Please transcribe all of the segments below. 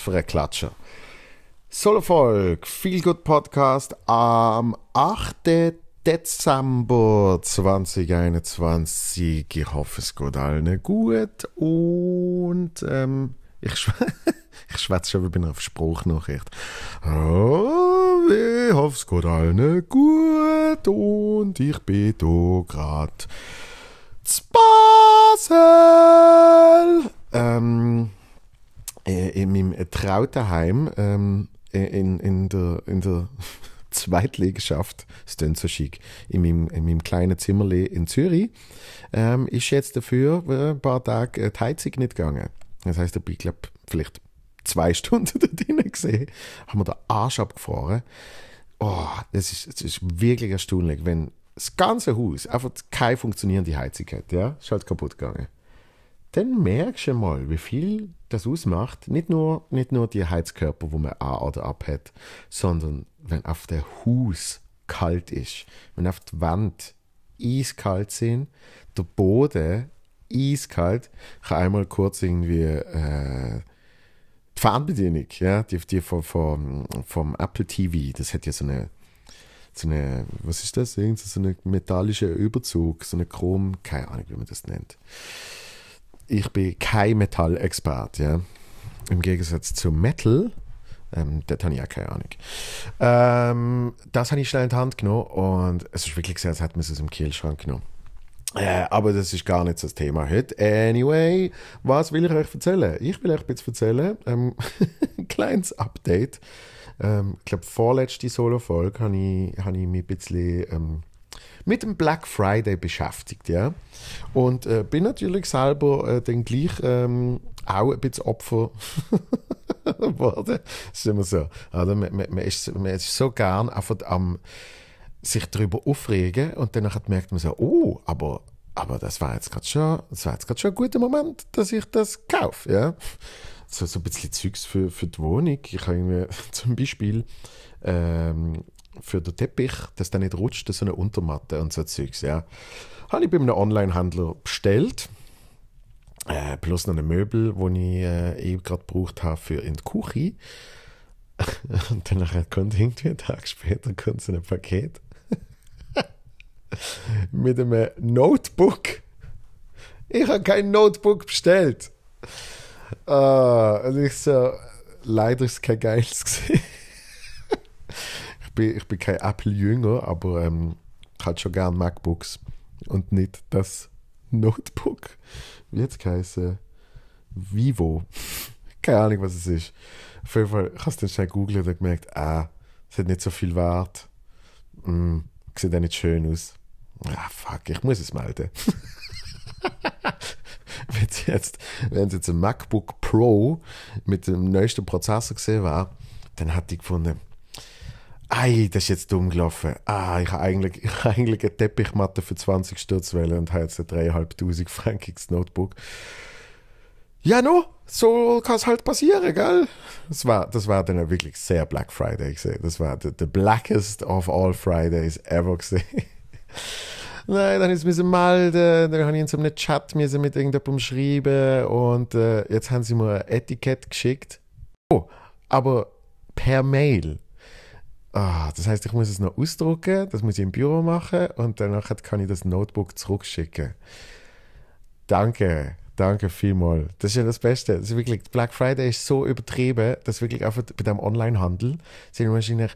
für ein Klatscher. Solo Volk, Feel Good Podcast am 8. Dezember 2021. Ich hoffe, es geht allen gut und ähm, ich, schw ich schwätze schon, ich bin auf Spruchnachricht. Oh, ich hoffe, es geht allen gut und ich bin da gerade zu Basel. Ähm, äh, in meinem Trautenheim ähm, in, in der, in der Zweitliegenschaft, das klingt so schick, in meinem, in meinem kleinen Zimmerli in Zürich, ähm, ist jetzt dafür äh, ein paar Tage äh, die Heizung nicht gegangen. Das heißt, ich glaube, vielleicht zwei Stunden da drinnen gesehen, haben wir den Arsch abgefahren. Oh, das ist, das ist wirklich erstaunlich, wenn das ganze Haus einfach keine funktionierende Heizung hat, ja, ist halt kaputt gegangen. Dann merkst du mal, wie viel das ausmacht, nicht nur, nicht nur die Heizkörper, wo man an oder ab hat, sondern wenn auf der Haus kalt ist, wenn auf der Wand eiskalt sind, der Boden eiskalt, ich einmal kurz irgendwie äh, die Fernbedienung, ja, die, die vom, vom, vom Apple TV, das hat ja so eine so eine, was ist das? so eine metallische Überzug, so eine Chrom, keine Ahnung, wie man das nennt ich bin kein metall Ja? Im Gegensatz zu Metal. Ähm, dort habe ich auch keine Ahnung. Ähm, das habe ich schnell in die Hand genommen und es ist wirklich so, als hätte man es aus dem Kühlschrank genommen. Äh, aber das ist gar nicht das Thema heute. Anyway, was will ich euch erzählen? Ich will euch jetzt erzählen, ähm, ein kleines Update. Ähm, ich glaube, vorletzte Solo-Folge habe ich, hab ich mich ein bisschen ähm, mit dem Black Friday beschäftigt. Ja? Und äh, bin natürlich selber äh, dann gleich ähm, auch ein bisschen Opfer geworden. ist immer so. Oder? Man, man, man, ist, man ist so gern einfach am sich darüber aufregen und dann merkt man so, oh, aber, aber das war jetzt gerade schon, schon ein guter Moment, dass ich das kaufe. Ja? So, so ein bisschen Zeugs für, für die Wohnung. Ich habe zum Beispiel ähm, für den Teppich, dass der nicht rutscht, so eine Untermatte und so Zeugs, ja. Habe ich bei einem Onlinehandler bestellt. Äh, plus noch ein Möbel, wo ich äh, eben gerade gebraucht habe für in die Küche. und dann kommt irgendwie einen Tag später kommt so ein Paket mit einem Notebook. Ich habe kein Notebook bestellt. Uh, und ich so, leider ist es kein geiles gewesen ich bin, ich bin kein Apple-Jünger, aber ähm, ich hatte schon gern MacBooks und nicht das Notebook. Wie jetzt heißen Vivo. Keine Ahnung, was es ist. Auf jeden Fall, ich habe es dann schnell googelt und gemerkt, ah, es hat nicht so viel Wert. Mm, sieht auch nicht schön aus. Ah, fuck, ich muss es melden. wenn es jetzt, jetzt ein MacBook Pro mit dem neuesten Prozessor gesehen war, dann hätte ich gefunden, Ei, das ist jetzt dumm gelaufen. Ah, ich habe eigentlich, ich habe eigentlich eine Teppichmatte für 20 Sturzwellen und habe jetzt ein dreieinhalbtausend frankiges Notebook. Ja, no, so kann es halt passieren, gell? Das war, das war dann wirklich sehr Black Friday gesehen. Das war the, the blackest of all Fridays ever gesehen. Nein, dann ist mir sie melden, dann habe ich in so einem Chat mir sie mit irgendjemandem schreiben und äh, jetzt haben sie mir ein Etikett geschickt. Oh, aber per Mail. Ah, das heißt, ich muss es noch ausdrucken, das muss ich im Büro machen und danach kann ich das Notebook zurückschicken. Danke, danke vielmals. Das ist ja das Beste. Das ist wirklich, Black Friday ist so übertrieben, dass wirklich einfach bei dem Onlinehandel sind wahrscheinlich,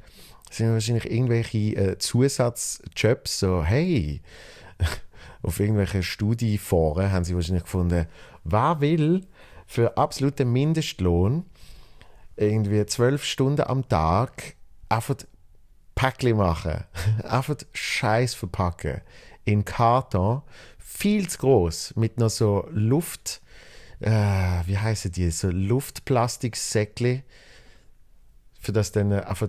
sind wahrscheinlich irgendwelche äh, Zusatzjobs so, hey, auf irgendwelchen Studieforen haben sie wahrscheinlich gefunden, wer will für absoluten Mindestlohn irgendwie zwölf Stunden am Tag einfach Päckchen machen, einfach Scheiß verpacken in Karton, viel zu groß, mit noch so Luft, äh, wie heißen die, so Luftplastiksäckchen, für das dann äh, einfach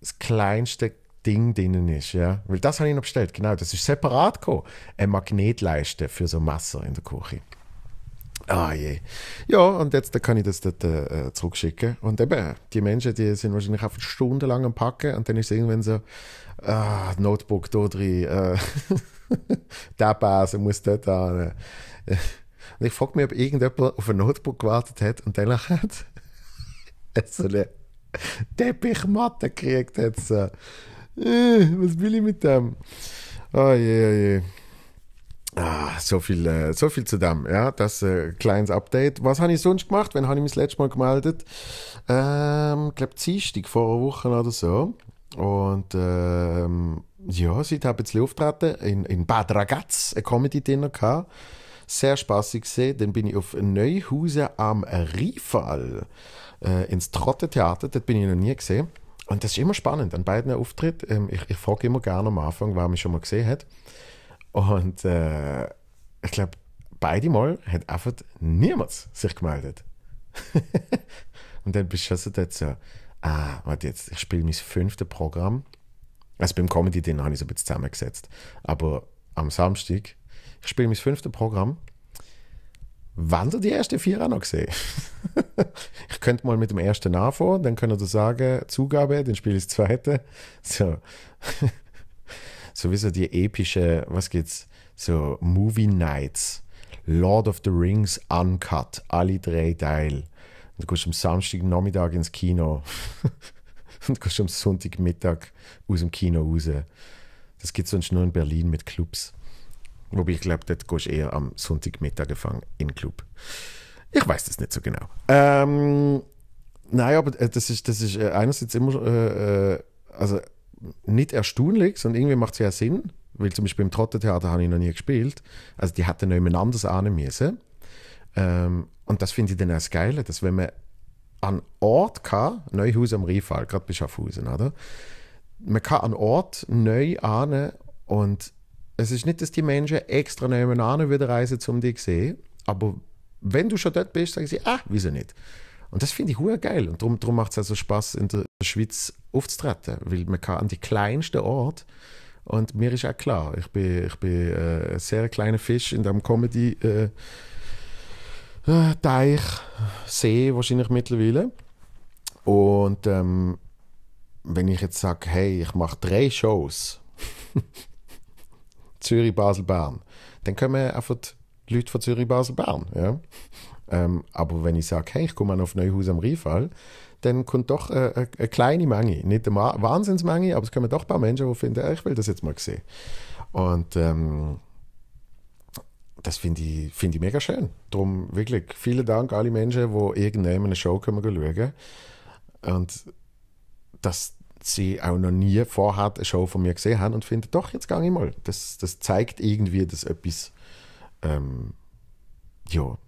das kleinste Ding drinnen ist, ja. Weil das habe ich noch bestellt, genau, das ist separat gekommen. Ein Magnetleiste für so Messer in der Küche. Ah je. Ja, und jetzt kann ich das dort äh, zurückschicken. Und eben, die Menschen, die sind wahrscheinlich einfach stundenlang am Packen und dann ist es irgendwann so, ah, Notebook da drin, äh, der Basen muss dort an. Äh. Und ich frage mich, ob irgendjemand auf ein Notebook gewartet hat und dann hat so eine Teppichmatte gekriegt hat. So. Äh, was will ich mit dem? Ah je, ah je. Ah, so viel, äh, so viel zu dem. Ja, das äh, kleines Update. Was habe ich sonst gemacht? Wann habe ich mich das letzte Mal gemeldet? Ähm, glaube Dienstag vor einer Woche oder so. Und ähm, ja, seitdem habe ich jetzt auftreten in, in Bad Ragaz, ein Comedy-Dinner gehabt. Sehr spaßig gesehen. Dann bin ich auf Neuhausen am Riefall äh, ins Trottetheater. Das bin ich noch nie gesehen. Und das ist immer spannend an beiden Auftritten. Ähm, ich ich frage immer gerne am Anfang, wer mich schon mal gesehen hat. Und äh, ich glaube, beide Mal hat einfach niemand sich gemeldet. und dann bist beschossen dort so, ah, warte jetzt, ich spiele mein fünftes Programm. Also beim Comedy, den habe ich so ein bisschen zusammengesetzt. Aber am Samstag, ich spiele mein fünftes Programm. Wann du die ersten vier auch noch gesehen? ich könnte mal mit dem ersten anfangen, dann könnt ihr sagen, Zugabe, dann spiele ich das zweite. So. sowieso die epische, was geht's, so Movie Nights, Lord of the Rings Uncut, alle drei Teile. Und du gehst am Samstag Nachmittag ins Kino und gehst am Sonntagmittag aus dem Kino raus. Das gibt es sonst nur in Berlin mit Clubs. Wobei ich glaube, dort gehst du eher am Sonntagmittag gefangen in den Club. Ich weiß das nicht so genau. Ähm, nein, aber äh, das ist, das ist äh, einerseits immer, äh, äh also nicht erstaunlich, sondern irgendwie macht es ja Sinn, weil zum Beispiel im Trottentheater habe ich noch nie gespielt. Also die hätten noch jemand anders ahnen müssen. Ähm, und das finde ich dann auch geil, dass wenn man an Ort kann, Neuhaus am Riefall, gerade bei Schaffhausen, oder? Man kann an Ort neu ahnen und es ist nicht, dass die Menschen extra neu wieder reisen, um dich zu sehen, aber wenn du schon dort bist, sagen sie, ah, wieso nicht? Und das finde ich geil und darum macht es also Spaß, in der Schweiz aufzutreten, weil man kann an die kleinsten Ort und mir ist auch klar, ich bin, ich bin äh, ein sehr kleiner Fisch in diesem Comedy äh, äh, Teich, See wahrscheinlich mittlerweile. Und ähm, wenn ich jetzt sage, hey, ich mache drei Shows, Zürich, Basel, Bern, dann kommen einfach die Leute von Zürich, Basel, Bern. Ja? Ähm, aber wenn ich sage, hey, ich komme auf Neuhaus am Riefall dann kommt doch eine, äh, äh, eine kleine Menge, nicht eine Wahnsinnsmenge, aber es kommen doch ein paar Menschen, die finden, ah, ich will das jetzt mal sehen. Und ähm, das finde ich, find ich mega schön. Darum wirklich vielen Dank an alle Menschen, die irgendwann eine Show können Und dass sie auch noch nie vorher eine Show von mir gesehen haben und finden, doch, jetzt gehe ich mal. Das, das zeigt irgendwie, dass etwas ähm, ja,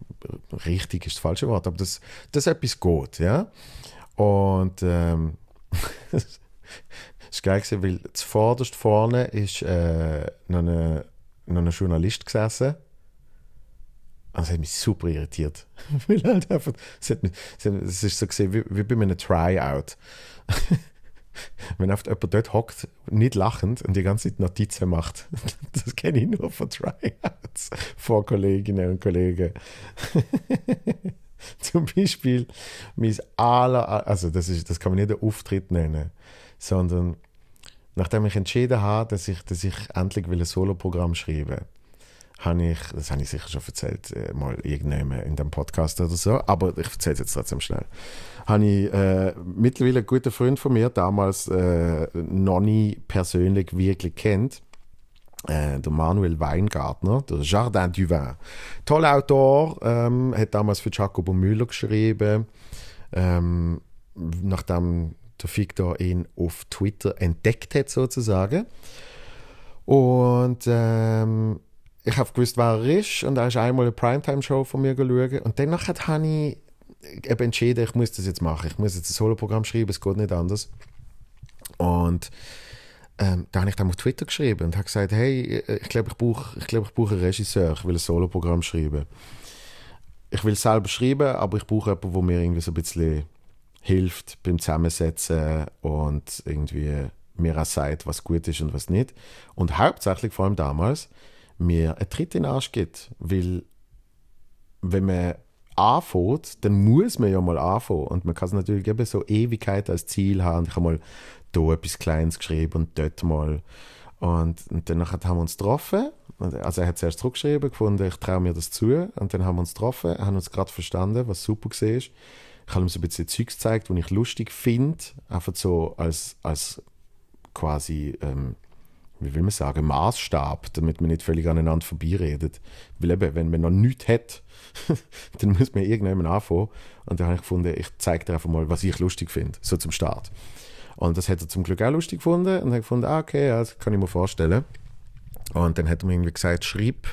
richtig ist das falsche Wort, aber dass, dass etwas geht, ja. Und ähm, das war geil, weil zuvorderst vorne ist äh, noch, ein, noch ein Journalist gesessen. Und das hat mich super irritiert. weil halt einfach, es, hat mich, es ist so gesehen wie, wie bei einem Tryout. wenn oft jemand dort hockt, nicht lachend und die ganze Zeit Notizen macht. Das kenne ich nur von Tryouts vor Kolleginnen und Kollegen. Zum Beispiel mein aller, also das, ist, das kann man nicht einen Auftritt nennen, sondern nachdem ich entschieden habe, dass ich, dass ich endlich will ein Soloprogramm schreiben habe ich, das habe ich sicher schon erzählt, äh, mal irgendjemand in dem Podcast oder so, aber ich erzähle es jetzt trotzdem schnell, habe ich äh, mittlerweile einen guten Freund von mir, damals äh, noch nie persönlich wirklich kennt, äh, der Manuel Weingartner, der Jardin du Vin. Toller Autor, ähm, hat damals für Jacobo Müller geschrieben, ähm, nachdem der Victor ihn auf Twitter entdeckt hat, sozusagen. Und ähm, ich habe gewusst, wer er ist, und er ist einmal eine Primetime-Show von mir geschaut. Und danach habe ich äh, eben entschieden, ich muss das jetzt machen. Ich muss jetzt ein Solo-Programm schreiben, es geht nicht anders. Und ähm, da habe ich dann auf Twitter geschrieben und habe gesagt, hey, ich glaube, ich brauche ich glaub, ich brauch einen Regisseur, ich will ein Soloprogramm schreiben. Ich will selber schreiben, aber ich brauche jemanden, der mir irgendwie so ein bisschen hilft beim Zusammensetzen und irgendwie mir auch sagt, was gut ist und was nicht. Und hauptsächlich, vor allem damals, mir einen Tritt in den Arsch gibt, weil wenn man anfängt, dann muss man ja mal anfangen. Und man kann es natürlich eben so Ewigkeit als Ziel haben. Ich habe mal da etwas Kleines geschrieben und dort mal. Und, und dann haben wir uns getroffen. Also er hat zuerst zurückgeschrieben, gefunden, ich traue mir das zu. Und dann haben wir uns getroffen, haben uns gerade verstanden, was super war. Ich habe ihm so ein bisschen Zeugs gezeigt, die ich lustig finde. Einfach so als, als quasi, ähm, wie will man sagen, Maßstab, damit man nicht völlig aneinander vorbeiredet. Weil eben, wenn man noch nichts hat, dann muss man irgendjemand anfangen. Und dann habe ich gefunden, ich zeige dir einfach mal, was ich lustig finde, so zum Start. Und das hat er zum Glück auch lustig gefunden und hat gefunden, ah, okay, ja, das kann ich mir vorstellen. Und dann hat er mir irgendwie gesagt, schreib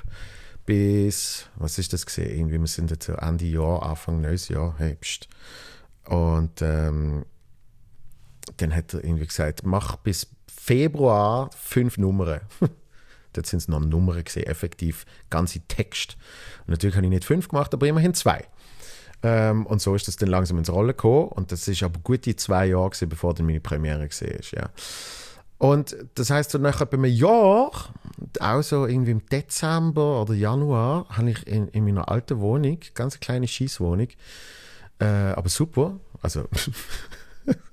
bis, was ist das gesehen? Irgendwie, wir sind jetzt so Ende Jahr, Anfang neues Jahr, Herbst. Und ähm, dann hat er irgendwie gesagt, mach bis Februar fünf Nummern. Dort sind es noch Nummern gesehen, effektiv, ganze Text. Und natürlich habe ich nicht fünf gemacht, aber immerhin zwei. Ähm, und so ist das dann langsam ins Rollen gekommen. Und das ist aber gute zwei Jahre, gewesen, bevor dann meine Premiere war. Ja. Und das heisst, so nach etwa einem Jahr, auch so irgendwie im Dezember oder Januar, habe ich in, in meiner alten Wohnung, ganz kleine Schießwohnung, äh, aber super, also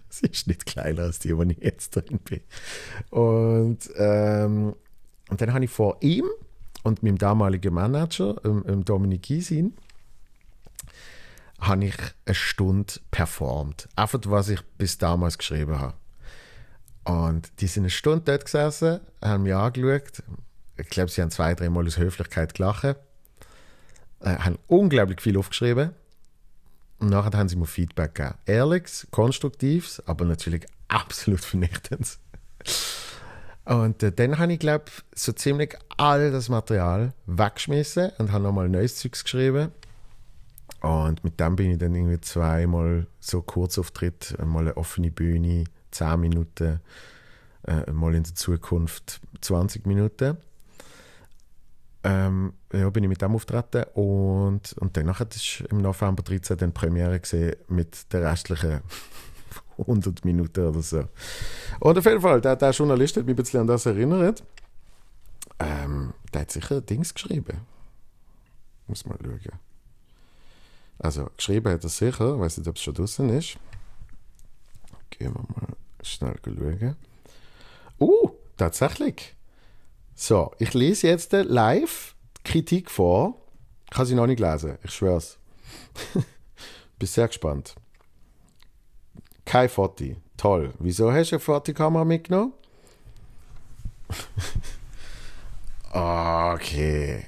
es ist nicht kleiner als die, wo ich jetzt drin bin. Und, ähm, und dann habe ich vor ihm und meinem damaligen Manager, ähm, ähm Dominik Giesin, habe ich eine Stunde performt. Einfach, was ich bis damals geschrieben habe. Und die sind eine Stunde dort gesessen, haben mich angeschaut. Ich glaube, sie haben zwei, dreimal aus Höflichkeit gelacht. Äh, haben unglaublich viel aufgeschrieben. Und nachher haben sie mir Feedback gegeben. Ehrliches, konstruktives, aber natürlich absolut vernichtendes. Und äh, dann habe ich, glaube so ziemlich all das Material weggeschmissen und habe nochmal neues Zeug geschrieben. Und mit dem bin ich dann irgendwie zweimal so kurz auftritt, mal eine offene Bühne, 10 Minuten, äh, mal in der Zukunft 20 Minuten. Ähm, ja, bin ich mit dem auftreten und, und danach hat ich im November 13 dann Premiere gesehen mit der restlichen 100 Minuten oder so. Und auf jeden Fall, der, der Journalist hat mich ein bisschen an das erinnert. Ähm, der hat sicher Dings geschrieben. Muss mal schauen. Also, geschrieben hat er sicher. Ich weiß nicht, ob es schon draußen ist. Gehen wir mal schnell schauen. Uh, tatsächlich. So, ich lese jetzt live Kritik vor. Ich kann sie noch nicht lesen, ich schwör's. Bin sehr gespannt. Kein Foti. toll. Wieso hast du eine Fotokamera mitgenommen? okay.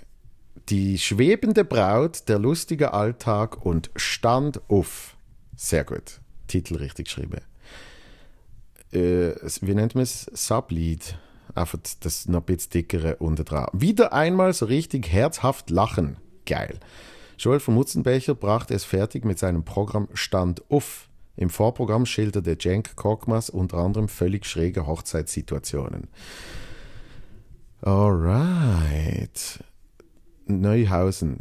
Die schwebende Braut, der lustige Alltag und Stand auf. Sehr gut. Titel richtig geschrieben. Äh, wie nennt man es? Sublied. Einfach das noch ein bisschen dickere unten dran. Wieder einmal so richtig herzhaft lachen. Geil. Joel von Mutzenbecher brachte es fertig mit seinem Programm Stand auf. Im Vorprogramm schilderte Jenk Korkmaz unter anderem völlig schräge Hochzeitssituationen. Alright. Neuhausen.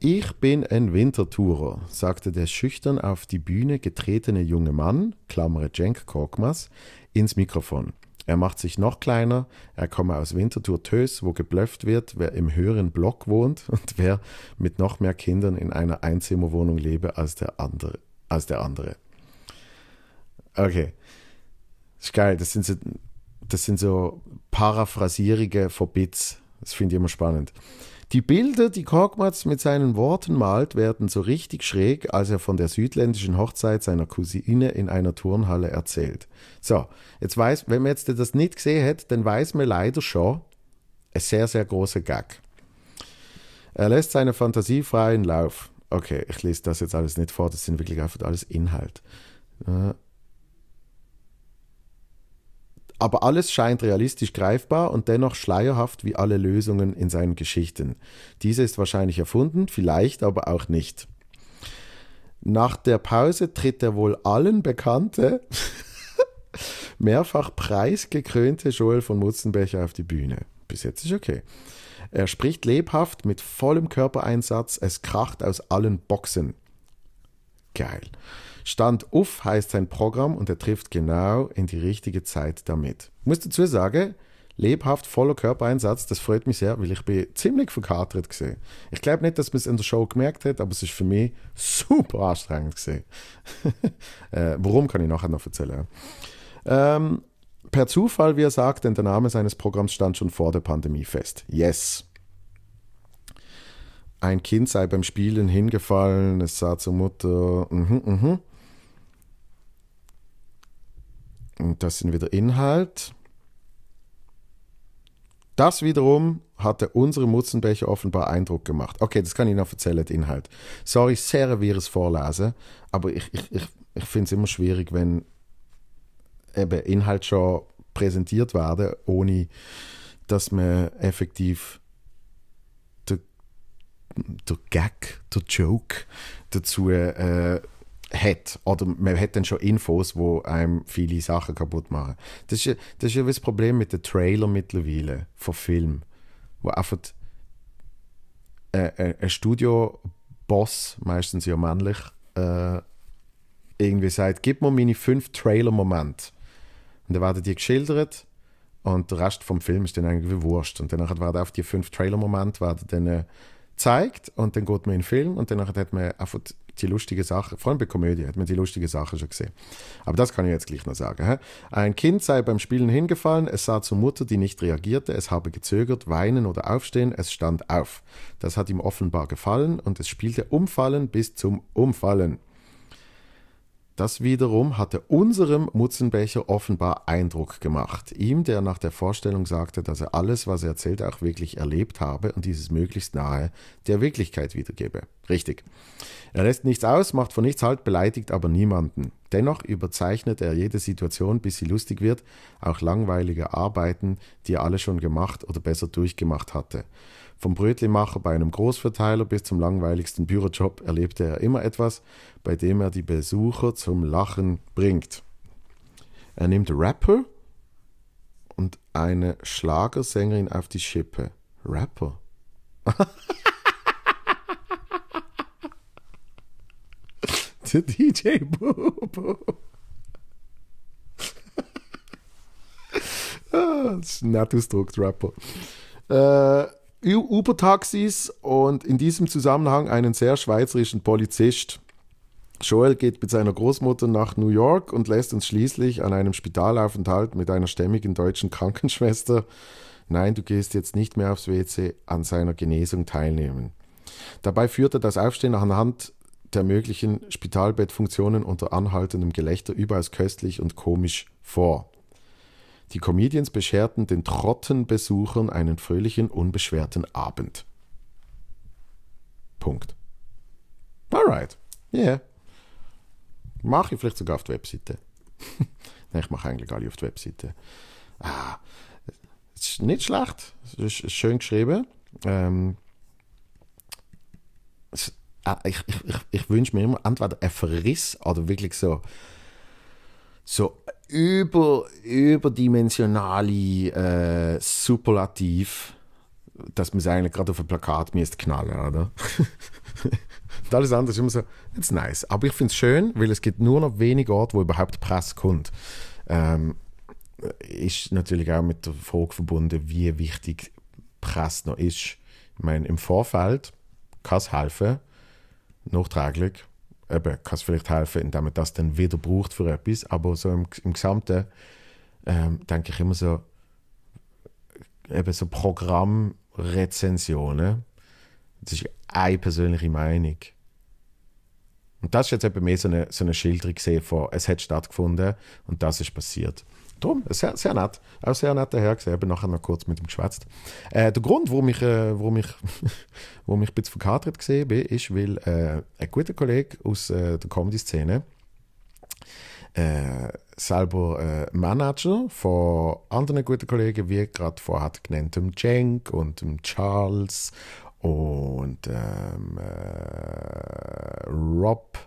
Ich bin ein Wintertourer, sagte der schüchtern auf die Bühne getretene junge Mann, klammere Jenk Korkmas, ins Mikrofon. Er macht sich noch kleiner, er komme aus Winterthur-Tös, wo geblufft wird, wer im höheren Block wohnt und wer mit noch mehr Kindern in einer Einzimmerwohnung lebe als der andere. Als der andere. Okay. Das ist geil, das sind so, das sind so paraphrasierige Verbits. Das finde ich immer spannend. Die Bilder, die Korkmaz mit seinen Worten malt, werden so richtig schräg, als er von der südländischen Hochzeit seiner Cousine in einer Turnhalle erzählt. So, jetzt weiß, wenn man jetzt das nicht gesehen hat, dann weiß man leider schon, ein sehr, sehr großer Gag. Er lässt seine Fantasie freien Lauf. Okay, ich lese das jetzt alles nicht vor, das sind wirklich einfach alles Inhalt. Äh, aber alles scheint realistisch greifbar und dennoch schleierhaft wie alle Lösungen in seinen Geschichten. Diese ist wahrscheinlich erfunden, vielleicht aber auch nicht. Nach der Pause tritt der wohl allen bekannte, mehrfach preisgekrönte Joel von Mutzenbecher auf die Bühne. Bis jetzt ist okay. Er spricht lebhaft mit vollem Körpereinsatz, es kracht aus allen Boxen. Geil. Stand Uff heißt sein Programm und er trifft genau in die richtige Zeit damit. Ich muss dazu sagen, lebhaft, voller Körpereinsatz, das freut mich sehr, weil ich bin ziemlich verkatert gesehen. Ich glaube nicht, dass man es in der Show gemerkt hat, aber es ist für mich super anstrengend gesehen. äh, warum kann ich nachher noch erzählen? Ähm, per Zufall, wie er sagt, denn der Name seines Programms stand schon vor der Pandemie fest. Yes. Ein Kind sei beim Spielen hingefallen, es sah zur Mutter, mhm, mhm. Und das sind wieder Inhalt. Das wiederum hatte unserem Mutzenbecher offenbar Eindruck gemacht. Okay, das kann ich noch erzählen, den Inhalt. Sorry, sehr wirres Vorlesen, aber ich, ich, ich, ich finde es immer schwierig, wenn eben Inhalt schon präsentiert werden, ohne dass man effektiv der, der Gag, der Joke dazu äh, hat. Oder man hat dann schon Infos, wo einem viele Sachen kaputt machen. Das ist ja das, ist ja das Problem mit den Trailern mittlerweile von Filmen, wo einfach äh, ein Studio-Boss, meistens ja männlich, äh, irgendwie sagt, gib mir meine fünf Trailer-Momente. Und dann werden die geschildert und der Rest vom Film ist dann irgendwie wurscht. Und dann werden auf die fünf Trailer-Momente werden äh, zeigt und dann geht man in den Film und dann hat man einfach die lustige Sache, vor allem bei Komödie hat man die lustige Sache schon gesehen. Aber das kann ich jetzt gleich noch sagen. He? Ein Kind sei beim Spielen hingefallen, es sah zur Mutter, die nicht reagierte, es habe gezögert, weinen oder aufstehen, es stand auf. Das hat ihm offenbar gefallen und es spielte umfallen bis zum Umfallen. Das wiederum hatte unserem Mutzenbecher offenbar Eindruck gemacht. Ihm, der nach der Vorstellung sagte, dass er alles, was er erzählte, auch wirklich erlebt habe und dieses möglichst nahe der Wirklichkeit wiedergebe. Richtig. Er lässt nichts aus, macht vor nichts halt, beleidigt aber niemanden. Dennoch überzeichnet er jede Situation, bis sie lustig wird, auch langweilige Arbeiten, die er alle schon gemacht oder besser durchgemacht hatte. Vom Brötlimacher bei einem Großverteiler bis zum langweiligsten Bürojob erlebte er immer etwas, bei dem er die Besucher zum Lachen bringt. Er nimmt Rapper und eine Schlagersängerin auf die Schippe. Rapper? Der DJ Bobo. ah, das ist ein nett ausgedruckt, Rapper. Äh, Uber-Taxis und in diesem Zusammenhang einen sehr schweizerischen Polizist. Joel geht mit seiner Großmutter nach New York und lässt uns schließlich an einem Spitalaufenthalt mit einer stämmigen deutschen Krankenschwester, nein, du gehst jetzt nicht mehr aufs WC, an seiner Genesung teilnehmen. Dabei führt er das Aufstehen anhand der möglichen Spitalbettfunktionen unter anhaltendem Gelächter überaus köstlich und komisch vor. Die Comedians bescherten den Trottenbesuchern einen fröhlichen, unbeschwerten Abend. Punkt. Alright. Yeah. Mache ich vielleicht sogar auf der Webseite. Nein, ich mache eigentlich alle auf der Webseite. Ah, ist nicht schlecht. Es ist schön geschrieben. Ähm, es, ah, ich, ich, ich, ich wünsche mir immer entweder einen Verriss oder wirklich so, so über, überdimensionale äh, Superlativ, dass man es eigentlich gerade auf ein Plakat müsste knallen, oder? Und alles andere ist immer so, it's nice. Aber ich finde es schön, weil es gibt nur noch wenige Orte, wo überhaupt Presse kommt. Ähm, ist natürlich auch mit der Frage verbunden, wie wichtig Presse noch ist. Ich meine, im Vorfeld kann es helfen, nachträglich eben, kann es vielleicht helfen, indem man das dann wieder braucht für etwas. Aber so im, im Gesamten ähm, denke ich immer so, eben so Programmrezensionen. Das ist eine persönliche Meinung. Und das ist jetzt eben mehr so eine, so eine Schilderung gesehen von, es hat stattgefunden und das ist passiert. Drum, sehr, sehr nett. Auch sehr netter Herr gesehen. Ich habe nachher noch kurz mit ihm geschwätzt. Äh, der Grund, warum ich, äh, warum ich, warum ich ein bisschen verkatert gesehen bin, ist, weil äh, ein guter Kollege aus äh, der Comedy-Szene äh, selber äh, Manager von anderen guten Kollegen, wie gerade vorher genannt, dem Cenk und dem Charles und ähm, Rob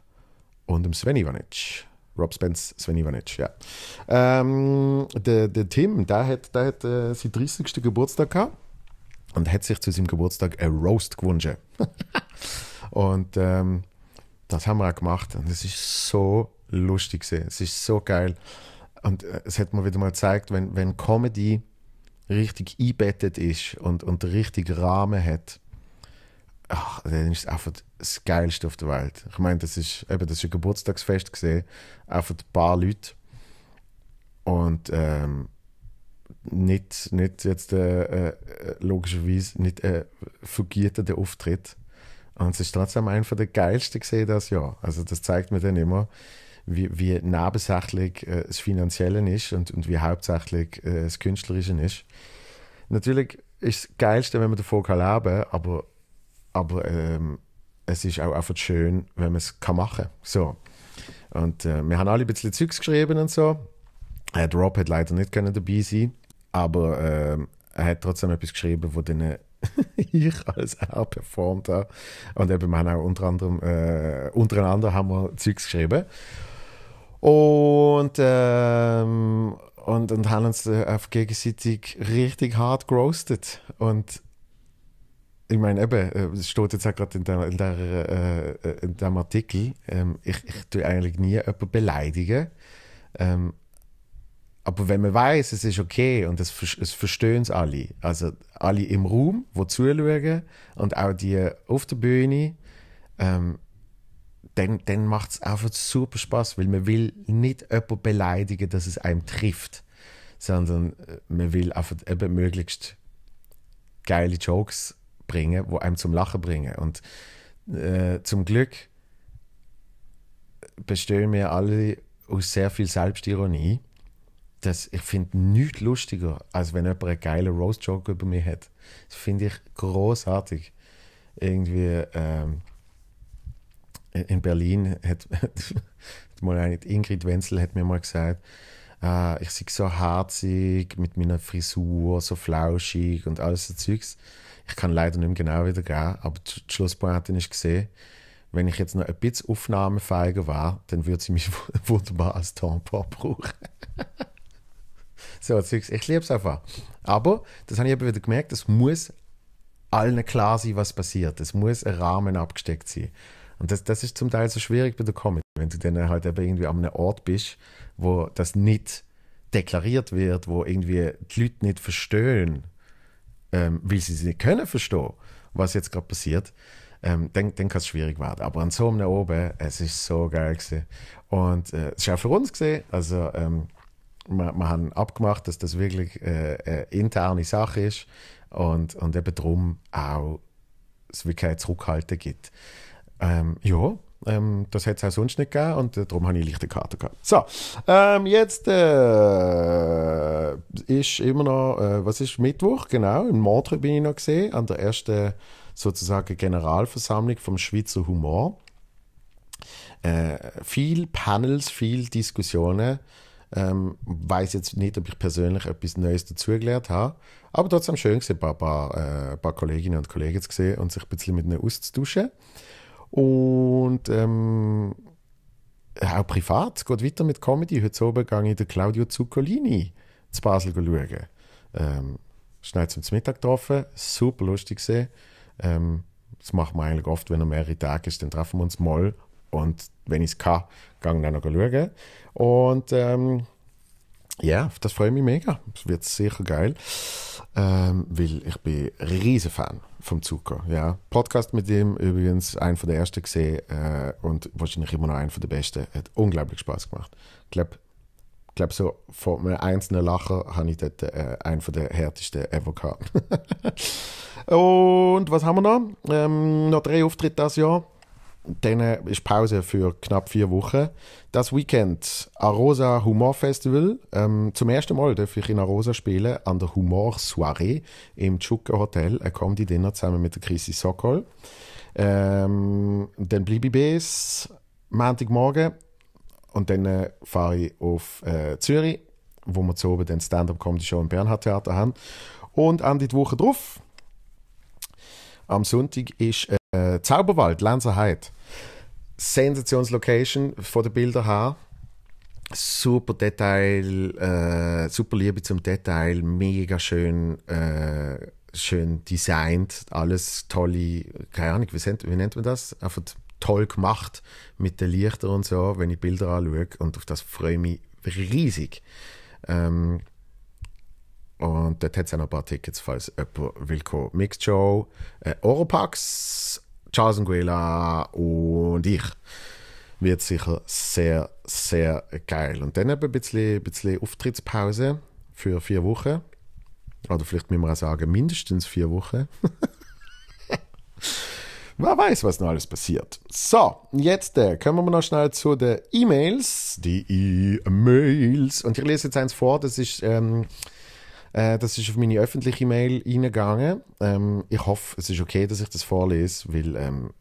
und dem Sven Ivanic. Rob Spence, Sven Ivanic, ja. Ähm, der, der Tim, da hat, da hat äh, sein 30. Geburtstag gehabt und hat sich zu seinem Geburtstag ein Roast gewünscht. und ähm, das haben wir auch gemacht und es ist so lustig gewesen. Es ist so geil. Und äh, es hat mir wieder mal gezeigt, wenn, wenn Comedy richtig eingebettet ist und, und richtig Rahmen hat, ach, dann ist es einfach das Geilste auf der Welt. Ich meine, das ist eben das ist ein Geburtstagsfest gesehen, einfach ein paar Leute und ähm, nicht, nicht jetzt äh, äh logischerweise nicht äh, fugierter der Auftritt. Und es ist trotzdem einfach der geilste gesehen das Jahr. Also das zeigt mir dann immer, wie, wie nebensächlich äh, das Finanzielle ist und, und wie hauptsächlich äh, das Künstlerische ist. Natürlich ist das Geilste, wenn man davon kann leben kann, aber aber ähm, es ist auch einfach schön, wenn man es machen kann. So. Und äh, wir haben alle ein bisschen Zeugs geschrieben und so. Äh, der Rob hat leider nicht können dabei sein aber äh, er hat trotzdem etwas geschrieben, wo dann äh, ich als er performt habe. Und eben, wir haben auch unter anderem, äh, untereinander haben wir Zeugs geschrieben. Und, ähm, und, und haben uns äh, gegenseitig richtig hart gerostet. Und ich meine, eben, äh, es steht jetzt auch gerade in, der, in, der, äh, äh in dem Artikel, ähm, ich, ich tue eigentlich nie jemanden beleidigen. Ähm, aber wenn man weiß, es ist okay und es, es verstehen es alle. Also alle im Raum, die zuschauen und auch die auf der Bühne, ähm, dann, dann macht es einfach super Spaß, weil man will nicht jemanden beleidigen, dass es einem trifft, sondern äh, man will einfach eben möglichst geile Jokes bringe, wo einem zum Lachen bringe. Und äh, zum Glück bestehen wir alle aus sehr viel Selbstironie. Das, ich finde nichts lustiger, als wenn jemand einen geilen Roast-Joke über mich hat. Das finde ich großartig. Irgendwie ähm, in Berlin hat, mal eine, Ingrid Wenzel hat mir mal gesagt, äh, ich sehe so herzig mit meiner Frisur, so flauschig und alles so Zeugs. Ich kann leider nicht mehr genau wiedergeben, aber die Schlusspointe ist gesehen, wenn ich jetzt noch ein bisschen aufnahmefähiger wäre, dann würde sie mich wunderbar als Tampon brauchen. so Zeugs. Ich liebe es einfach. Aber, das habe ich eben wieder gemerkt, es muss allen klar sein, was passiert. Es muss ein Rahmen abgesteckt sein. Und das, das ist zum Teil so schwierig bei der Comedy, wenn du dann halt eben irgendwie an einem Ort bist, wo das nicht deklariert wird, wo irgendwie die Leute nicht verstehen, ähm, weil sie es nicht können verstehen, was jetzt gerade passiert, ähm, dann, dann kann es schwierig werden. Aber an so einem oben, es ist so geil gewesen. Und äh, es war auch für uns gesehen, also ähm, wir, wir haben abgemacht, dass das wirklich äh, eine interne Sache ist und, und eben darum auch es wirklich keine Zurückhaltung gibt. Ähm, ja, ähm, das hätte es auch sonst nicht gegeben und äh, darum habe ich leichte Karte gehabt. So, ähm, jetzt äh, ist immer noch, äh, was ist Mittwoch, genau, in Montreux bin ich noch gesehen, an der ersten sozusagen Generalversammlung vom Schweizer Humor. Äh, viel Panels, viel Diskussionen. Ähm, weiß jetzt nicht, ob ich persönlich etwas Neues dazugelernt habe, aber trotzdem schön gewesen, ein paar, paar, äh, paar Kolleginnen und Kollegen zu sehen und sich ein bisschen mit ihnen auszutauschen. Und ähm, auch privat, es geht weiter mit Comedy. Heute oben gehe ich den Claudio Zuccolini zu Basel schauen. Ähm, schnell zum Mittag getroffen, super lustig gesehen. Ähm, das machen wir eigentlich oft, wenn er mehrere Tage ist, dann treffen wir uns mal und wenn ich es kann, gehe ich dann noch schauen. Und ähm, ja, das freut mich mega. Das wird sicher geil. Ähm, weil ich bin riesen Fan vom Zucker. Ja. Podcast mit ihm übrigens, einer der ersten gesehen äh, und wahrscheinlich immer noch einer der besten. Hat unglaublich Spaß gemacht. Ich glaube, ich so von einem einzelnen Lacher habe ich dort äh, einen der härtesten ever gehabt. und was haben wir noch? Ähm, noch drei Auftritte das Jahr dann ist Pause für knapp vier Wochen. Das Weekend Arosa Humor Festival. Ähm, zum ersten Mal darf ich in Arosa spielen, an der Humor Soiree im Tschuka Hotel, ein Comedy Dinner zusammen mit der Chrissy Sokol. Ähm, dann bleibe ich bis Montagmorgen und dann äh, fahre ich auf äh, Zürich, wo wir zu oben den Stand-Up-Comedy-Show im Bernhard Theater haben. Und an die Woche drauf, am Sonntag ist äh, äh, Zauberwald, Lanzerheide. Sensationslocation von den Bildern her. Super Detail, äh, super Liebe zum Detail, mega schön, äh, schön designt, alles tolle, keine Ahnung, wie, nennt, wie nennt man das? Einfach toll gemacht mit den Lichtern und so, wenn ich Bilder anschaue und auf das freue ich mich riesig. Ähm, und dort hat es auch noch ein paar Tickets, falls jemand will kommen. Mixed Show, äh, Oropax Charles Nguela und ich. Wird sicher sehr, sehr geil. Und dann eben ein bisschen, ein bisschen Auftrittspause für vier Wochen. Oder vielleicht müssen wir auch sagen, mindestens vier Wochen. Wer weiß, was noch alles passiert. So, jetzt äh, kommen wir noch schnell zu den E-Mails. Die E-Mails. Und ich lese jetzt eins vor, das ist ähm, äh, das ist auf meine öffentliche Mail eingegangen. Ähm, ich hoffe, es ist okay, dass ich das vorlese, weil ähm,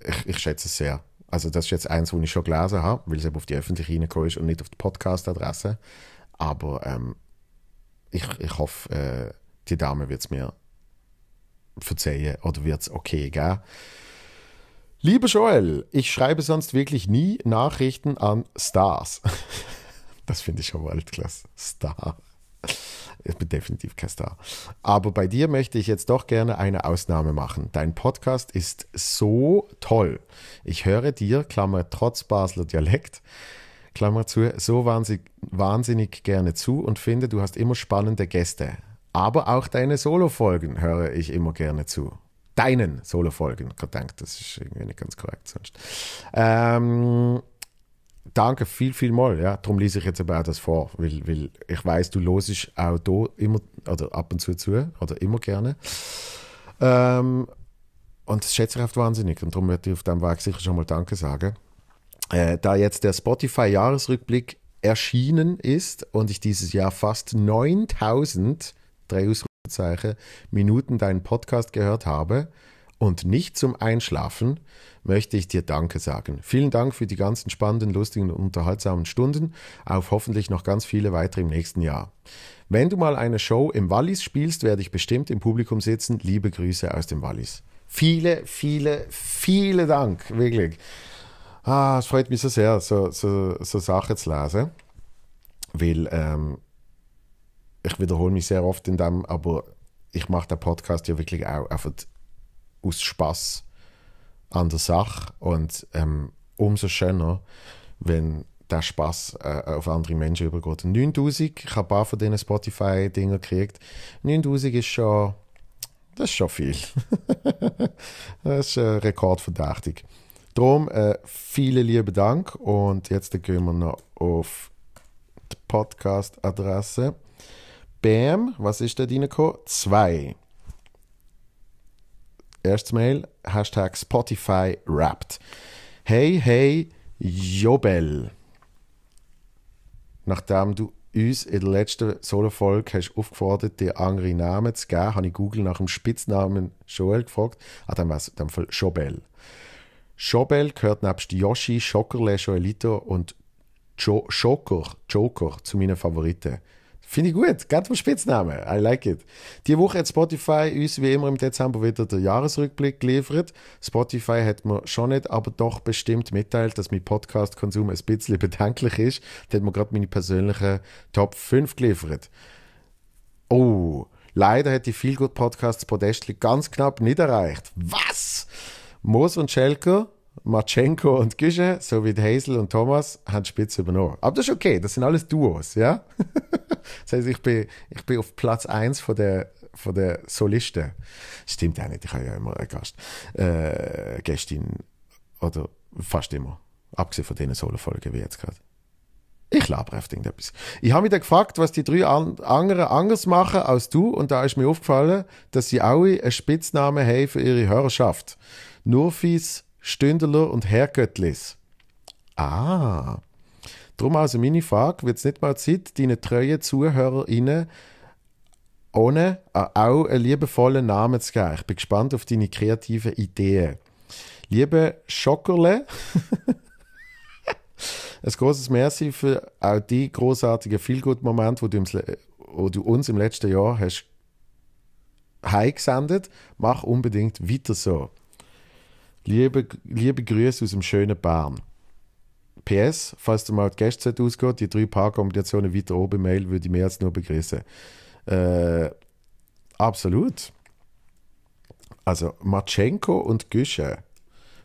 ich, ich schätze es sehr. Also das ist jetzt eins, wo ich schon gelesen habe, weil es eben auf die öffentliche reingekommen ist und nicht auf die Podcast-Adresse. Aber ähm, ich, ich hoffe, äh, die Dame wird es mir verzeihen oder wird es okay geben. Lieber Joel, ich schreibe sonst wirklich nie Nachrichten an Stars. Das finde ich schon mal klasse. Star. Ich bin definitiv kein Star. Aber bei dir möchte ich jetzt doch gerne eine Ausnahme machen. Dein Podcast ist so toll. Ich höre dir, Klammer, trotz Basler Dialekt, Klammer zu, so wahnsinnig, wahnsinnig gerne zu und finde, du hast immer spannende Gäste. Aber auch deine Solo-Folgen höre ich immer gerne zu deinen Solo-Folgen. Gott dank, das ist irgendwie nicht ganz korrekt sonst. Ähm, Danke viel, viel mal. Ja. Darum lese ich jetzt aber auch das vor, weil, weil ich weiß, du losisch auch da immer oder ab und zu zu oder immer gerne. Ähm, und das schätze ich oft wahnsinnig. Und darum werde ich auf dem Weg sicher schon mal Danke sagen. Äh, da jetzt der Spotify-Jahresrückblick erschienen ist und ich dieses Jahr fast 9000 drei Minuten deinen Podcast gehört habe, und nicht zum Einschlafen, möchte ich dir Danke sagen. Vielen Dank für die ganzen spannenden, lustigen und unterhaltsamen Stunden, auf hoffentlich noch ganz viele weitere im nächsten Jahr. Wenn du mal eine Show im Wallis spielst, werde ich bestimmt im Publikum sitzen. Liebe Grüße aus dem Wallis. Viele, viele, viele Dank, wirklich. Ah, es freut mich so sehr, so, so, so Sachen zu lesen, weil ähm, ich wiederhole mich sehr oft in dem, aber ich mache den Podcast ja wirklich auch einfach aus Spaß an der Sache und ähm, umso schöner, wenn der Spaß äh, auf andere Menschen übergeht. 9000, ich habe ein paar von diesen Spotify-Dinger gekriegt. 9000 ist schon, das ist schon viel. das ist äh, rekordverdächtig. Darum äh, vielen lieben Dank und jetzt gehen wir noch auf die Podcast-Adresse. Bam, was ist da reingekommen? Zwei erstes Mail, Hashtag Spotify Wrapped. Hey, hey, Jobel. Nachdem du uns in der letzten Solo-Folge hast aufgefordert, dir andere Namen zu geben, habe ich Google nach dem Spitznamen Joel gefragt. Ah, dann war dann in dem Fall Jobel. Jobel gehört nebst Yoshi, Schokerle, Joelito und jo Joker, Joker zu meinen Favoriten. Finde ich gut. Gerade vom Spitznamen. I like it. Die Woche hat Spotify uns wie immer im Dezember wieder den Jahresrückblick geliefert. Spotify hat mir schon nicht, aber doch bestimmt mitteilt, dass mein Podcast-Konsum ein bisschen bedenklich ist. Da hat mir gerade meine persönlichen Top 5 geliefert. Oh, leider hat die Feelgood Podcasts Podestli ganz knapp nicht erreicht. Was? Moos und Schelker Matschenko und Güsche sowie Hazel und Thomas haben Spitze übernommen. Aber das ist okay, das sind alles Duos, ja? Das heisst, ich bin, ich bin auf Platz 1 von der, von der Solisten. Stimmt ja nicht, ich habe ja immer einen Gast. Äh, Gästin. Oder fast immer. Abgesehen von diesen Solo-Folgen wie jetzt gerade. Ich labere auf irgendetwas. Ich habe mich dann gefragt, was die drei an anderen anders machen als du. Und da ist mir aufgefallen, dass sie alle einen Spitznamen haben für ihre Hörerschaft. Nurfis, Stündler und Herrgöttlis. Ah. Darum also meine Frage, wird es nicht mal Zeit, deine treuen ZuhörerInnen ohne äh, auch einen liebevollen Namen zu geben? Ich bin gespannt auf deine kreativen Ideen. Liebe Schockerle, ein großes Merci für auch die grossartigen Feelgood-Momente, wo, wo du uns im letzten Jahr hast heimgesendet. Mach unbedingt weiter so. Liebe, liebe Grüße aus dem schönen Bern. PS, falls du mal die Gästezeit ausgeht, die drei Paarkombinationen weiter oben Mail würde ich mehr als nur begrüßen. Äh, absolut. Also Matschenko und Güsche.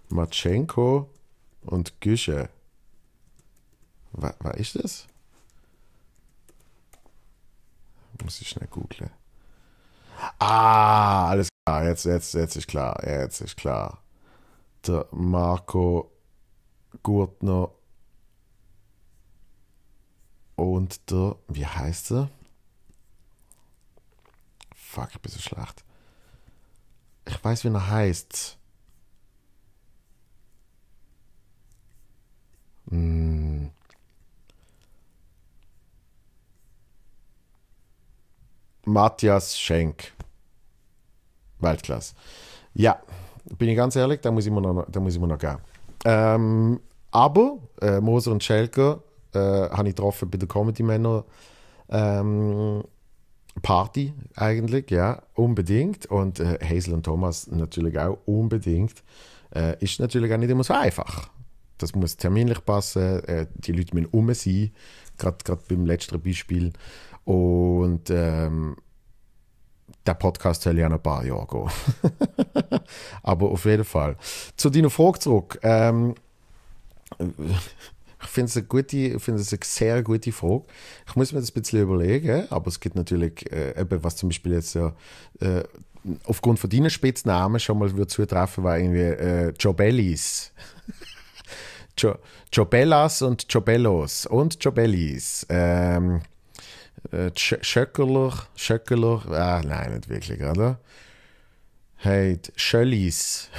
Matschenko und Güsche. Was, was ist das? Muss ich schnell googeln. Ah, alles klar. Jetzt, jetzt, jetzt ist klar. Jetzt ist klar. Der Marco Gurtner und der, wie heißt er? Fuck, ich bin so schlacht. Ich weiß, wie er heißt. Hm. Matthias Schenk. Weltklasse. Ja, bin ich ganz ehrlich, da muss ich mir noch, da muss ich mir noch geben. Ähm, aber äh, Moser und Schelker äh, habe ich getroffen bei der Comedy Männer ähm, Party eigentlich, ja, unbedingt. Und äh, Hazel und Thomas natürlich auch unbedingt. Äh, ist natürlich auch nicht immer so einfach. Das muss terminlich passen, äh, die Leute müssen um sein, gerade beim letzten Beispiel. Und ähm, der Podcast soll ja noch ein paar Jahre gehen. Aber auf jeden Fall. Zu deiner Frage zurück. Ähm, ich finde es eine gute, finde es eine sehr gute Frage. Ich muss mir das ein bisschen überlegen, aber es gibt natürlich, äh, eben, was zum Beispiel jetzt ja, äh, aufgrund von deinen Spitznamen schon mal würde zutreffen, war irgendwie äh, Jobellis. jo Jobellas und Jobellos und Jobellis. Ähm, äh, Schöckerler, Schöckerler, ah, nein, nicht wirklich, oder? Hey, Schöllis.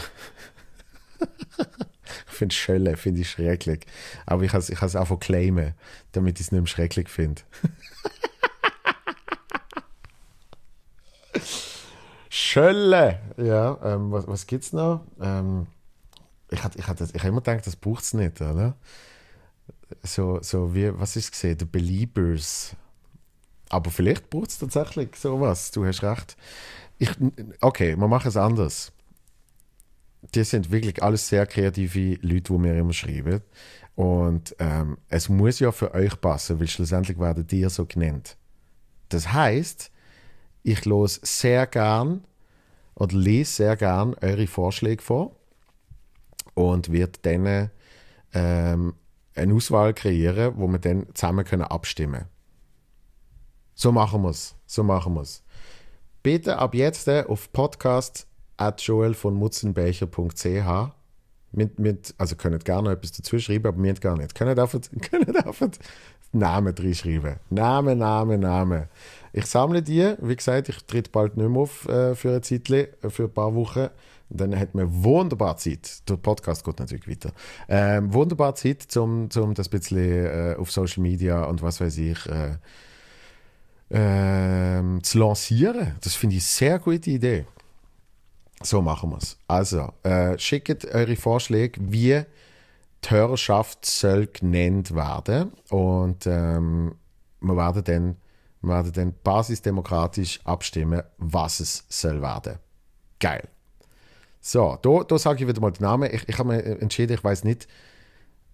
finde es Schölle, finde ich schrecklich. Aber ich habe es ich has einfach claimen, damit ich es nicht mehr schrecklich finde. Schölle! Ja, ähm, was, was es noch? Ähm, ich habe ich ich immer gedacht, das braucht es nicht, oder? So, so wie, was ist gesehen? The Beliebers. Aber vielleicht braucht es tatsächlich sowas. Du hast recht. Ich, okay, wir machen es anders das sind wirklich alles sehr kreative Leute, die mir immer schreiben. Und ähm, es muss ja für euch passen, weil schlussendlich werden die so genannt. Das heißt, ich los sehr gern oder lese sehr gern eure Vorschläge vor und wird dann ähm, eine Auswahl kreieren, wo wir dann zusammen können abstimmen So machen wir es. So machen wir Bitte ab jetzt auf Podcast at joel von mutzenbecher.ch mit, mit, also könnt gar noch etwas dazu schreiben, aber mir gar nicht. Könnt einfach, können einfach Namen reinschreiben. Name, Name, Name. Ich sammle die, wie gesagt, ich tritt bald nicht mehr auf äh, für ein Zeitchen, für ein paar Wochen. Dann hat man wunderbar Zeit, der Podcast geht natürlich weiter, ähm, wunderbar Zeit, um zum das bisschen äh, auf Social Media und was weiß ich äh, ähm, zu lancieren. Das finde ich eine sehr gute Idee. So machen wir es. Also, äh, schickt eure Vorschläge, wie die Hörerschaft soll genannt werden. Und ähm, wir, werden dann, wir werden dann basisdemokratisch abstimmen, was es soll werden. Geil. So, da, da sage ich wieder mal den Namen. Ich, ich habe mich entschieden, ich weiß nicht,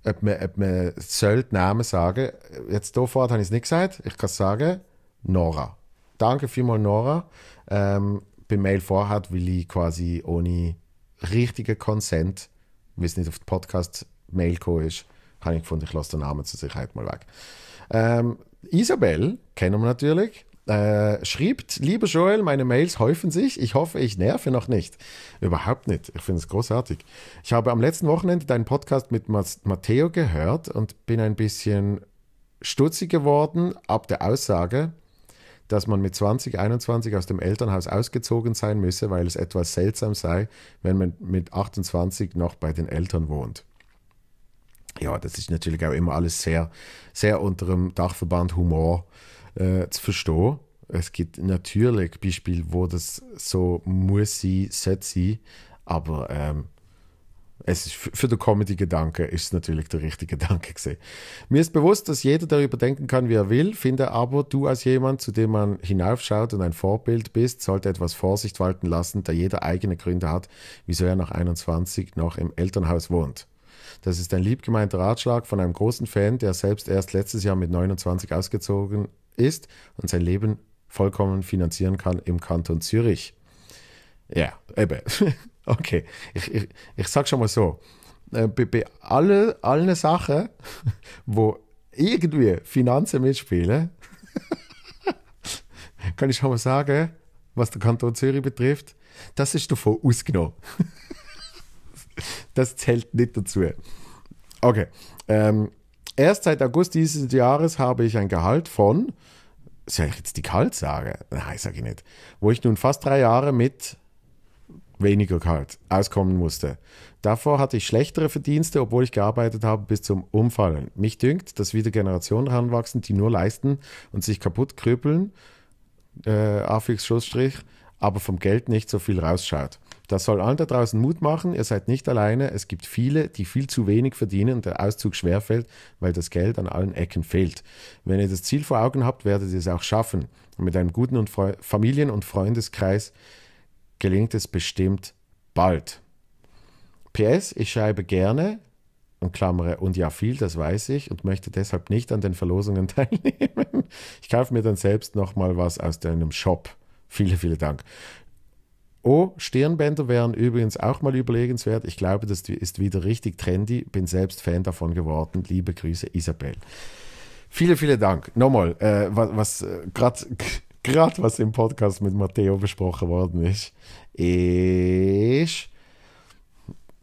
ob man, ob man soll den Namen sagen soll. Jetzt hier vorne habe ich es nicht gesagt. Ich kann es sagen, Nora. Danke vielmals, Nora. Ähm, bei Mail vorhat, will ich quasi ohne richtigen Consent, wie es nicht auf den Podcast Mail gekommen ist, habe ich gefunden, ich lasse den Namen zur Sicherheit mal weg. Ähm, Isabel, kennen wir natürlich, äh, schreibt, lieber Joel, meine Mails häufen sich. Ich hoffe, ich nerve noch nicht. Überhaupt nicht. Ich finde es großartig. Ich habe am letzten Wochenende deinen Podcast mit Matteo gehört und bin ein bisschen stutzig geworden ab der Aussage, dass man mit 20, 21 aus dem Elternhaus ausgezogen sein müsse, weil es etwas seltsam sei, wenn man mit 28 noch bei den Eltern wohnt. Ja, das ist natürlich auch immer alles sehr, sehr unter dem Dachverband Humor äh, zu verstehen. Es gibt natürlich Beispiele, wo das so muss sie, soll sie, aber ähm, es ist für den Comedy-Gedanke ist es natürlich der richtige Gedanke gewesen. Mir ist bewusst, dass jeder darüber denken kann, wie er will, finde aber, du als jemand, zu dem man hinaufschaut und ein Vorbild bist, sollte etwas Vorsicht walten lassen, da jeder eigene Gründe hat, wieso er nach 21 noch im Elternhaus wohnt. Das ist ein liebgemeinter Ratschlag von einem großen Fan, der selbst erst letztes Jahr mit 29 ausgezogen ist und sein Leben vollkommen finanzieren kann im Kanton Zürich. Ja, eben. Okay, ich, ich, ich sag schon mal so, äh, bei, bei alle, allen Sachen, wo irgendwie Finanzen mitspielen, kann ich schon mal sagen, was den Kanton Zürich betrifft, das ist davon ausgenommen. das zählt nicht dazu. Okay. Ähm, erst seit August dieses Jahres habe ich ein Gehalt von, soll ich jetzt die Kalt sagen? Nein, sage ich nicht. Wo ich nun fast drei Jahre mit weniger Gehalt auskommen musste. Davor hatte ich schlechtere Verdienste, obwohl ich gearbeitet habe bis zum Umfallen. Mich dünkt, dass wieder Generationen heranwachsen, die nur leisten und sich kaputt krüppeln, äh, Affix Schlussstrich, aber vom Geld nicht so viel rausschaut. Das soll allen da draußen Mut machen, ihr seid nicht alleine, es gibt viele, die viel zu wenig verdienen und der Auszug schwerfällt, weil das Geld an allen Ecken fehlt. Wenn ihr das Ziel vor Augen habt, werdet ihr es auch schaffen. mit einem guten und Familien- und Freundeskreis gelingt es bestimmt bald. PS, ich schreibe gerne, und klammere, und ja viel, das weiß ich, und möchte deshalb nicht an den Verlosungen teilnehmen. Ich kaufe mir dann selbst nochmal was aus deinem Shop. Vielen, vielen Dank. Oh, Stirnbänder wären übrigens auch mal überlegenswert. Ich glaube, das ist wieder richtig trendy. Bin selbst Fan davon geworden. Liebe Grüße, Isabel. Vielen, vielen Dank. Nochmal, äh, was, was äh, gerade gerade was im Podcast mit Matteo besprochen worden ist, ist,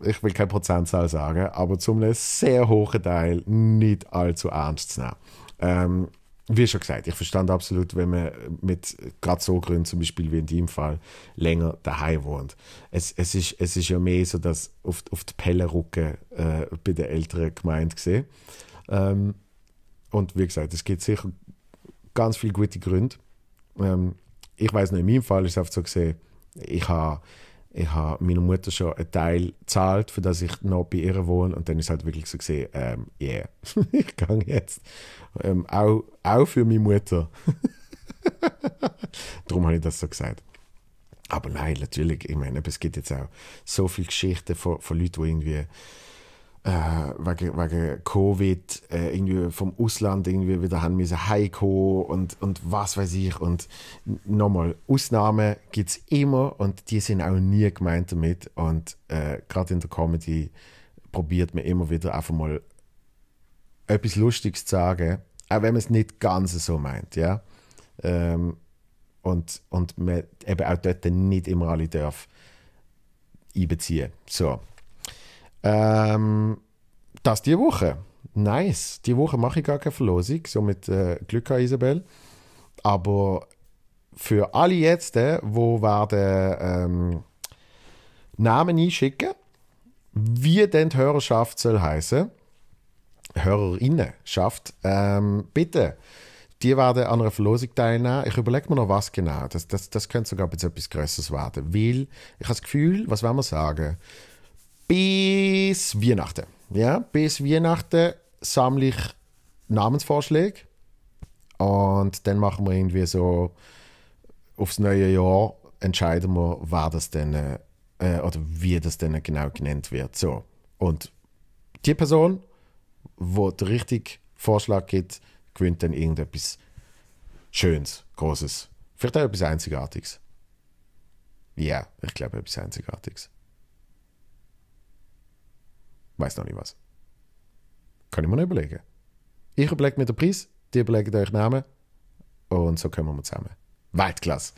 ich will keine Prozentzahl sagen, aber zum einem sehr hohen Teil nicht allzu ernst zu nehmen. Ähm, wie schon gesagt, ich verstand absolut, wenn man mit gerade so Gründen, zum Beispiel wie in deinem Fall, länger daheim wohnt. Es, es, ist, es ist ja mehr so, dass auf, auf die Pelle rücken äh, bei den Älteren gemeint gesehen. Ähm, und wie gesagt, es gibt sicher ganz viele gute Gründe, ähm, ich weiß noch, in meinem Fall ist es oft so gesehen, ich habe ich habe meiner Mutter schon einen Teil gezahlt, für das ich noch bei ihr wohne. Und dann ist halt wirklich so gesehen, ähm, yeah, ich gehe jetzt. Ähm, auch, auch für meine Mutter. Darum habe ich das so gesagt. Aber nein, natürlich, ich meine, es gibt jetzt auch so viele Geschichten von, von Leuten, die irgendwie äh, wegen, wegen Covid äh, irgendwie vom Ausland irgendwie wieder haben müssen heiko und, und was weiß ich. Und nochmal, Ausnahmen gibt es immer und die sind auch nie gemeint damit. Und äh, gerade in der Comedy probiert man immer wieder einfach mal etwas Lustiges zu sagen, auch wenn man es nicht ganz so meint. Ja? Ähm, und, und man eben auch dort nicht immer alle darf einbeziehen. So. Ähm, das die Woche. Nice. Die Woche mache ich gar keine Verlosung. Somit äh, Glück an Isabel. Aber für alle jetzt, äh, wo werden ähm, Namen einschicken, wie denn die Hörerschaft soll heißen, Hörerinnenschaft, ähm, bitte, die werden an einer Verlosung teilnehmen. Ich überlege mir noch, was genau. Das, das, das könnte sogar etwas Größeres werden. Weil ich habe das Gefühl, was wollen wir sagen? bis Weihnachten. Ja, bis Weihnachten sammle ich Namensvorschläge und dann machen wir irgendwie so aufs neue Jahr entscheiden wir, wer das denn äh, äh oder wie das denn genau genannt wird. So. Und die Person, wo der richtige Vorschlag gibt, gewinnt dann irgendetwas Schönes, Großes. Vielleicht auch etwas Einzigartiges. Ja, yeah, ich glaube etwas Einzigartiges. Weiß noch nicht was. Kann ich mir noch überlegen. Ich überlege mir den Preis, die überlegen euch Namen und so kommen wir zusammen. Weltklasse.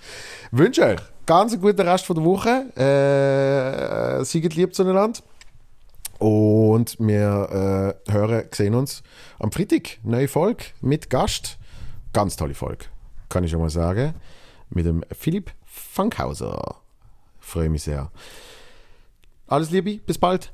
Ich wünsche euch ganz einen guten Rest von der Woche. Äh, seid lieb zueinander. Und wir äh, hören, sehen uns am Freitag. Neue Folge mit Gast. Ganz tolle Folge, kann ich schon mal sagen. Mit dem Philipp Fankhauser. Freue mich sehr. Alles Liebe, bis bald.